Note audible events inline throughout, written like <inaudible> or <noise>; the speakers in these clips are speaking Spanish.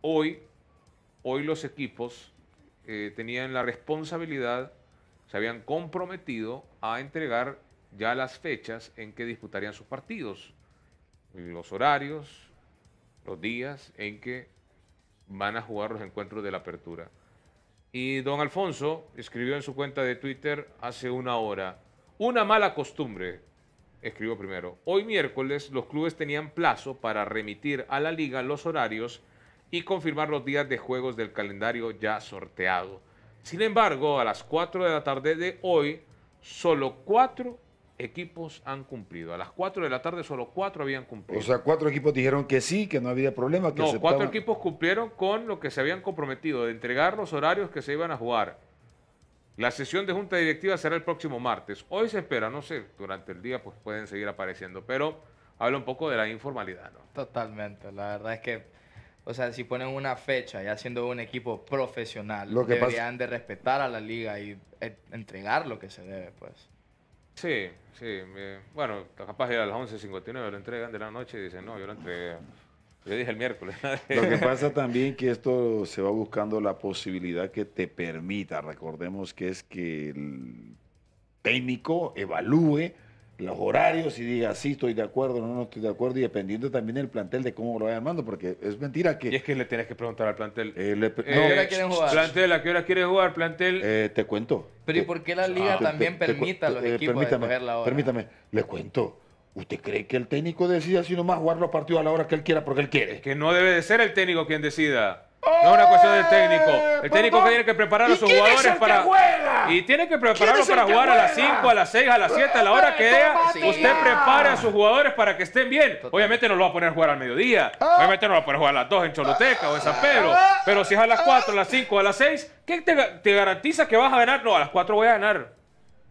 hoy, hoy los equipos eh, tenían la responsabilidad, se habían comprometido a entregar ya las fechas en que disputarían sus partidos, los horarios, los días en que van a jugar los encuentros de la apertura. Y don Alfonso escribió en su cuenta de Twitter hace una hora, una mala costumbre escribo primero, hoy miércoles los clubes tenían plazo para remitir a la liga los horarios y confirmar los días de juegos del calendario ya sorteado. Sin embargo, a las 4 de la tarde de hoy, solo 4 equipos han cumplido. A las 4 de la tarde solo 4 habían cumplido. O sea, 4 equipos dijeron que sí, que no había problema. Que no, 4 equipos cumplieron con lo que se habían comprometido de entregar los horarios que se iban a jugar. La sesión de junta directiva será el próximo martes. Hoy se espera, no sé, durante el día pues pueden seguir apareciendo, pero habla un poco de la informalidad, ¿no? Totalmente, la verdad es que, o sea, si ponen una fecha, y siendo un equipo profesional, lo que deberían de respetar a la liga y eh, entregar lo que se debe, pues. Sí, sí, eh, bueno, capaz de a las 11.59 lo entregan de la noche y dicen, no, yo lo entregué yo dije el miércoles. Lo que pasa también que esto se va buscando la posibilidad que te permita, recordemos que es que el técnico evalúe los horarios y diga si estoy de acuerdo, no, no estoy de acuerdo, y dependiendo también del plantel de cómo lo vaya armando, porque es mentira que. Y es que le tienes que preguntar al plantel. Eh, eh qué hora quieren jugar? Plantel, jugar? Plantel. Eh, te cuento. Pero ¿y por qué la liga ah, también permita a los eh, equipos permítame, la hora? Permítame, le cuento. ¿Usted cree que el técnico decida sino más jugar los partidos a la hora que él quiera porque él quiere? que no debe de ser el técnico quien decida. No ¡Oh! es una cuestión del técnico. El técnico que tiene que preparar a sus jugadores para. Y tiene que prepararlos para jugar a las 5, a las 6, a las 7, a la hora que sea. Usted prepare a sus jugadores para que estén bien. Obviamente no lo va a poner a jugar al mediodía. Ah. Obviamente no lo va a poner a jugar a las 2 en Choloteca o en San ah. Pero si es a las 4, a las 5, ah. a las 6, ¿qué te, te, garantiza que vas a ganar? No, a las 4 voy a ganar.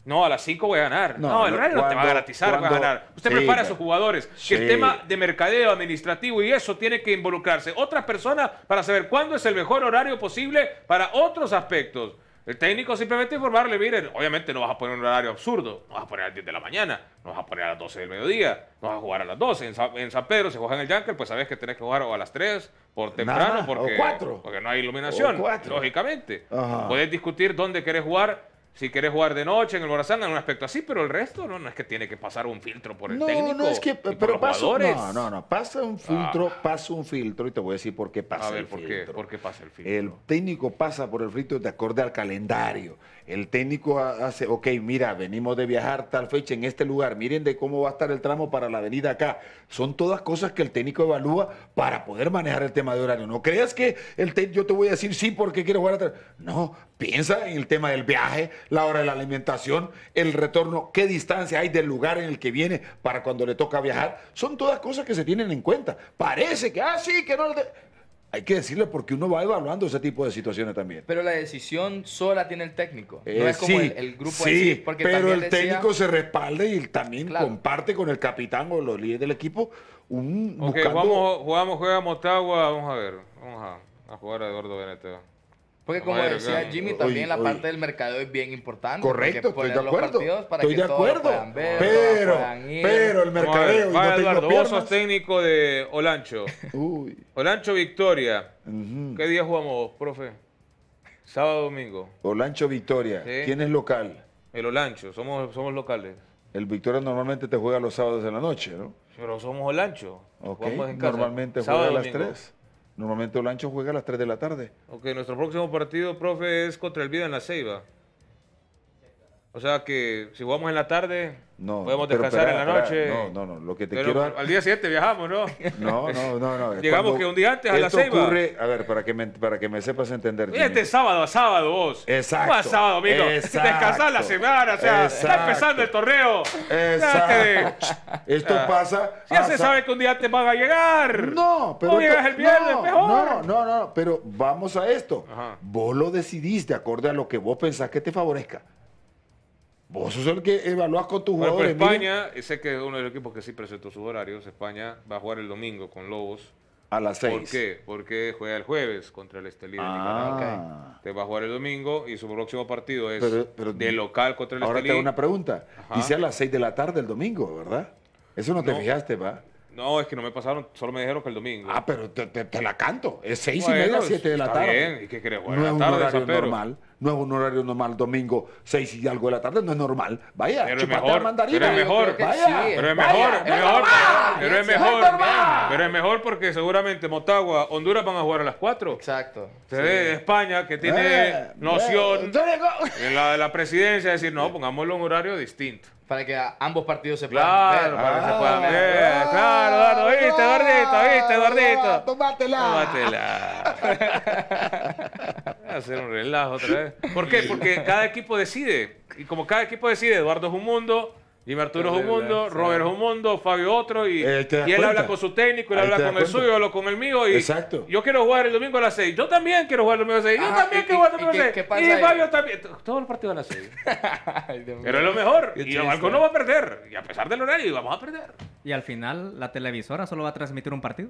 No, a las 5 voy a ganar. No, el horario no te va a garantizar, va a ganar. Usted prepara a sus jugadores. el tema de mercadeo administrativo y eso tiene que involucrarse. Otras personas para saber cuándo es el mejor horario posible para otros aspectos. El técnico simplemente informarle, miren, obviamente no vas a poner un horario absurdo, no vas a poner a las 10 de la mañana, no vas a poner a las 12 del mediodía, no vas a jugar a las 12. En San, Pedro se si juega en el Yankee, pues sabes que tenés que jugar o a las 3 por temprano porque, porque no hay iluminación, lógicamente. Puedes discutir dónde querés jugar si quieres jugar de noche en el Morazán, en un aspecto así, pero el resto no, no es que tiene que pasar un filtro por el técnico. No, es que, pero no, no, no, pasa un ah. filtro, pasa un filtro y te voy a decir por qué pasa a ver, el por ¿Por qué pasa el filtro? El técnico pasa por el filtro de acorde al calendario. El técnico hace, ok, mira, venimos de viajar tal fecha en este lugar, miren de cómo va a estar el tramo para la avenida acá. Son todas cosas que el técnico evalúa para poder manejar el tema de horario. No creas que el yo te voy a decir sí porque quiero jugar atrás. No, piensa en el tema del viaje, la hora de la alimentación, el retorno, qué distancia hay del lugar en el que viene para cuando le toca viajar. Son todas cosas que se tienen en cuenta. Parece que, ah, sí, que no... Hay que decirle porque uno va evaluando ese tipo de situaciones también. Pero la decisión sola tiene el técnico. no eh, es como el, grupo sí, pero el técnico se respalda y también comparte con el capitán o los líderes del equipo un. jugamos, juega vamos a ver. Vamos a, jugar a Eduardo Beneteo. Porque ah, como decía Jimmy, también la parte del mercadeo es bien importante. Correcto, estoy de acuerdo. estoy de acuerdo. pero, el mercadeo. no técnico de Olancho. Uy. Olancho Victoria. ¿Qué día jugamos, profe? Sábado, domingo. Olancho Victoria. ¿Quién es local? El Olancho, somos, somos locales. El Victoria normalmente te juega los sábados de la noche, ¿no? Pero somos Olancho. normalmente juega a las 3. Normalmente Olancho juega a las 3 de la tarde. Ok, nuestro próximo partido, profe, es contra el Vida en la Ceiba. O sea que si jugamos en la tarde, no, Podemos descansar en la noche. No, no, no. Lo que te Al día siguiente viajamos, ¿no? <laughs> No, no, no. no. Llegamos que un día antes a la ceiba. ocurre... A ver, para que me, para que me sepas entender. Mira, este sábado a sábado vos. Exacto. a sábado, amigo. Descansar la semana, o sea, está empezando el torneo. Exacto. <laughs> Esto ah. pasa... Ya se sabe que un día antes van a llegar. No, pero... No llegas el viernes, no, mejor. No, no, no, pero vamos a esto. Vos lo decidís de acuerdo a lo que vos pensás que te favorezca eso que evaluas con tus España, eh, sé que es uno de los equipos que sí presentó sus horarios. España va a jugar el domingo con Lobos. A las 6. ¿Por qué? Porque juega el jueves contra el Estelí de ah. Nicaragua. Te va a jugar el domingo y su próximo partido es de local contra el Estelí. Ahora te hago una pregunta. Dice a las 6 de la tarde el domingo, ¿verdad? Eso no te fijaste, ¿va? No, es que no me pasaron, solo me dijeron que el domingo. Ah, pero te, la canto. Es seis y media, siete de la está tarde. Bien. ¿Y qué crees? Bueno, no es tarde, horario normal. No es un horario normal, domingo, seis y algo de la tarde, no es normal. Vaya, pero es mejor, Pero es mejor, vaya, pero es mejor, pero es mejor, pero es mejor porque seguramente Motagua, Honduras van a jugar a las cuatro. Exacto. España que tiene noción en la de la presidencia, decir, no, pongámoslo en un horario distinto para que ambos partidos se puedan claro, Para que se ah, puedan ver. claro, Eduardo, viste, Eduardito, viste, Eduardito. Tómatela. Tómatela. <laughs> Voy a hacer un relajo otra vez. ¿Por qué? Porque cada equipo decide. Y como cada equipo decide, Eduardo es un mundo, y Arturo es un mundo, Robert es un mundo, Fabio otro, y, eh, él habla con su técnico, él habla con el suyo, habla con el mío, y yo quiero jugar el domingo a las 6, yo también quiero jugar el domingo a las 6, yo también quiero jugar el domingo a las 6, y, Fabio también, todos los partidos a las 6. <laughs> Pero es lo mejor, y el algo no va a perder, y a pesar del horario, vamos a perder. Y al final, la televisora solo va a transmitir un partido.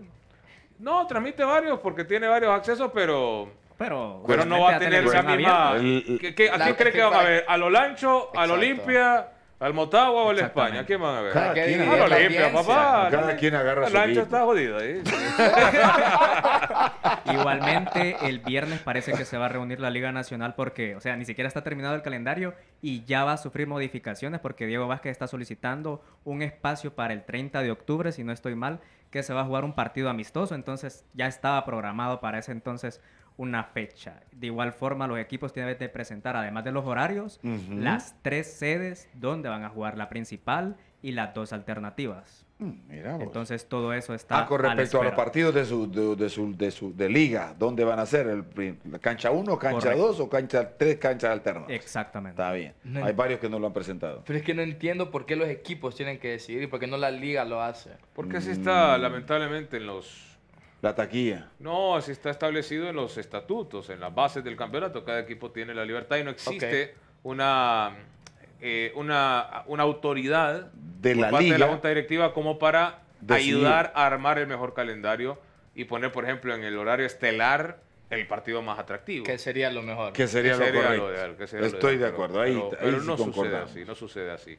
No, transmite varios porque tiene varios accesos, pero pero, no va a tener esa misma. ¿A quién cree que van a ver? lancho, a lo Olimpia? ¿Al Motagua o al España? ¿Qué van a ver? Ah, quien, papá. agarra su está jodido ¿eh? ahí. <laughs> <laughs> Igualmente, el viernes parece que se va a reunir la Liga Nacional porque, o sea, ni siquiera está terminado el calendario y ya va a sufrir modificaciones porque Diego Vázquez está solicitando un espacio para el 30 de octubre, si no estoy mal, que se va a jugar un partido amistoso. Entonces, ya estaba programado para ese entonces una fecha. De igual forma, los equipos tienen que presentar, además de los horarios, las tres sedes donde van a jugar, la principal y las dos alternativas. Mm, Entonces todo eso está. Ah, con respecto a, los partidos de su de, liga, ¿dónde van a ser? ¿La cancha 1, cancha 2 o cancha 3, cancha alternas? Exactamente. Está bien. Hay varios que no lo han presentado. Pero es que no entiendo por qué los equipos tienen que decidir y por qué no la liga lo hace. Porque así mm. está, lamentablemente, en los la taquilla. No, así está establecido en los estatutos, en las bases del campeonato. Cada equipo tiene la libertad y no existe una, eh, una, una, autoridad de la, la Junta Directiva como para ayudar a armar el mejor calendario y poner, por ejemplo, en el horario estelar el partido más atractivo. Que sería lo mejor. Que sería, lo, Estoy de acuerdo, ahí, pero, no sucede así, no sucede así.